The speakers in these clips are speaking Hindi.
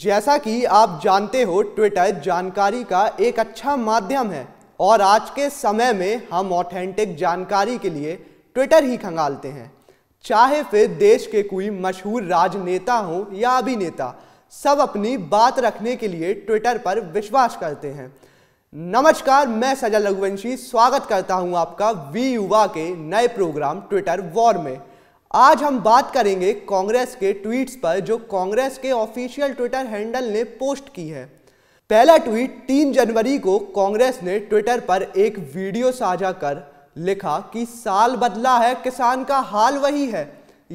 जैसा कि आप जानते हो ट्विटर जानकारी का एक अच्छा माध्यम है और आज के समय में हम ऑथेंटिक जानकारी के लिए ट्विटर ही खंगालते हैं चाहे फिर देश के कोई मशहूर राजनेता हो या अभिनेता सब अपनी बात रखने के लिए ट्विटर पर विश्वास करते हैं नमस्कार मैं सजल रघुवंशी स्वागत करता हूं आपका वी युवा के नए प्रोग्राम ट्विटर वॉर में आज हम बात करेंगे कांग्रेस के ट्वीट्स पर जो कांग्रेस के ऑफिशियल ट्विटर हैंडल ने पोस्ट की है पहला ट्वीट तीन जनवरी को कांग्रेस ने ट्विटर पर एक वीडियो साझा कर लिखा कि साल बदला है किसान का हाल वही है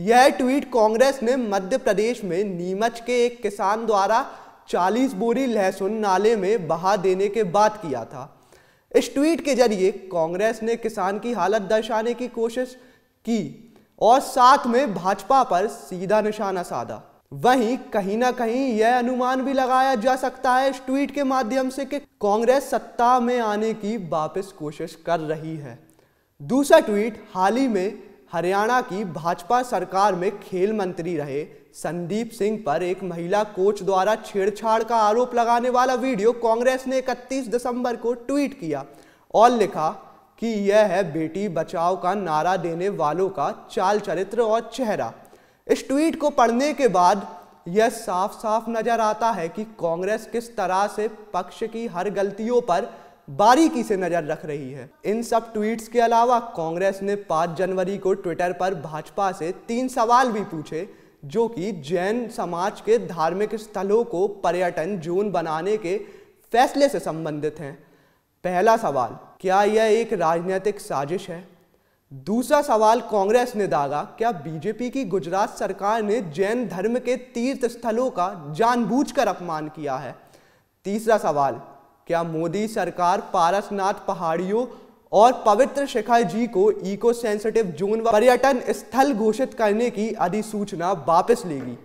यह ट्वीट कांग्रेस ने मध्य प्रदेश में नीमच के एक किसान द्वारा 40 बोरी लहसुन नाले में बहा देने के बाद किया था इस ट्वीट के जरिए कांग्रेस ने किसान की हालत दर्शाने की कोशिश की और साथ में भाजपा पर सीधा निशाना साधा वहीं कहीं ना कहीं यह अनुमान भी लगाया जा सकता है इस ट्वीट के माध्यम से कि कांग्रेस सत्ता में आने की वापस कोशिश कर रही है दूसरा ट्वीट हाल ही में हरियाणा की भाजपा सरकार में खेल मंत्री रहे संदीप सिंह पर एक महिला कोच द्वारा छेड़छाड़ का आरोप लगाने वाला वीडियो कांग्रेस ने 31 दिसंबर को ट्वीट किया और लिखा कि यह है बेटी बचाओ का नारा देने वालों का चाल चरित्र और चेहरा इस ट्वीट को पढ़ने के बाद यह साफ साफ नजर आता है कि कांग्रेस किस तरह से पक्ष की हर गलतियों पर बारीकी से नजर रख रही है इन सब ट्वीट्स के अलावा कांग्रेस ने 5 जनवरी को ट्विटर पर भाजपा से तीन सवाल भी पूछे जो कि जैन समाज के धार्मिक स्थलों को पर्यटन जोन बनाने के फैसले से संबंधित हैं पहला सवाल क्या यह एक राजनीतिक साजिश है दूसरा सवाल कांग्रेस ने दागा क्या बीजेपी की गुजरात सरकार ने जैन धर्म के तीर्थ स्थलों का जानबूझकर अपमान किया है तीसरा सवाल क्या मोदी सरकार पारसनाथ पहाड़ियों और पवित्र शिखा जी को इको सेंसिटिव जोन व पर्यटन स्थल घोषित करने की अधिसूचना वापस लेगी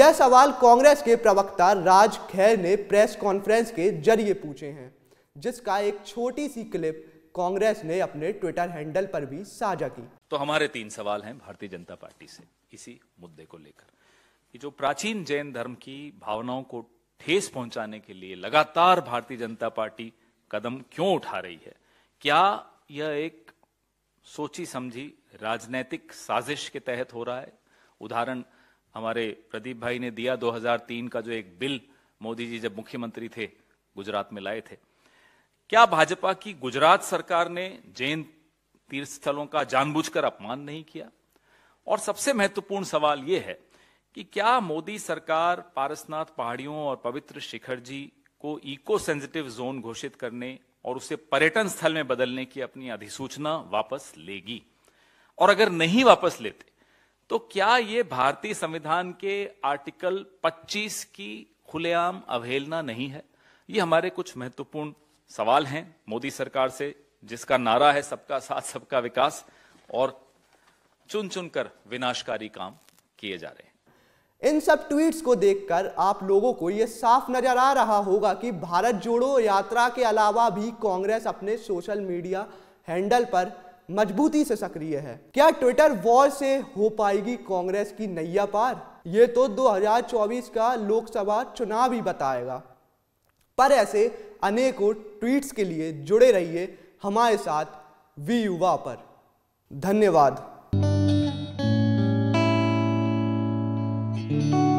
यह सवाल कांग्रेस के प्रवक्ता राज खैर ने प्रेस कॉन्फ्रेंस के जरिए पूछे हैं जिसका एक छोटी सी क्लिप कांग्रेस ने अपने ट्विटर हैंडल पर भी साझा की तो हमारे तीन सवाल हैं भारतीय जनता पार्टी से इसी मुद्दे को लेकर कि जो प्राचीन जैन धर्म की भावनाओं को ठेस पहुंचाने के लिए लगातार भारतीय जनता पार्टी कदम क्यों उठा रही है क्या यह एक सोची समझी राजनैतिक साजिश के तहत हो रहा है उदाहरण हमारे प्रदीप भाई ने दिया 2003 का जो एक बिल मोदी जी जब मुख्यमंत्री थे गुजरात में लाए थे क्या भाजपा की गुजरात सरकार ने जैन तीर्थस्थलों का जानबूझकर अपमान नहीं किया और सबसे महत्वपूर्ण सवाल यह है कि क्या मोदी सरकार पारसनाथ पहाड़ियों और पवित्र शिखर जी को इको सेंसिटिव जोन घोषित करने और उसे पर्यटन स्थल में बदलने की अपनी अधिसूचना वापस लेगी और अगर नहीं वापस लेते तो क्या ये भारतीय संविधान के आर्टिकल 25 की खुलेआम अवहेलना नहीं है ये हमारे कुछ महत्वपूर्ण सवाल हैं मोदी सरकार से जिसका नारा है सबका साथ सबका विकास और चुन चुनकर विनाशकारी काम किए जा रहे हैं इन सब ट्वीट्स को देखकर आप लोगों को यह साफ नजर आ रहा होगा कि भारत जोड़ो यात्रा के अलावा भी कांग्रेस अपने सोशल मीडिया हैंडल पर मजबूती से सक्रिय है क्या ट्विटर वॉर से हो पाएगी कांग्रेस की नैया पार ये तो 2024 का लोकसभा चुनाव ही बताएगा पर ऐसे अनेकों ट्वीट्स के लिए जुड़े रहिए हमारे साथ वी युवा पर धन्यवाद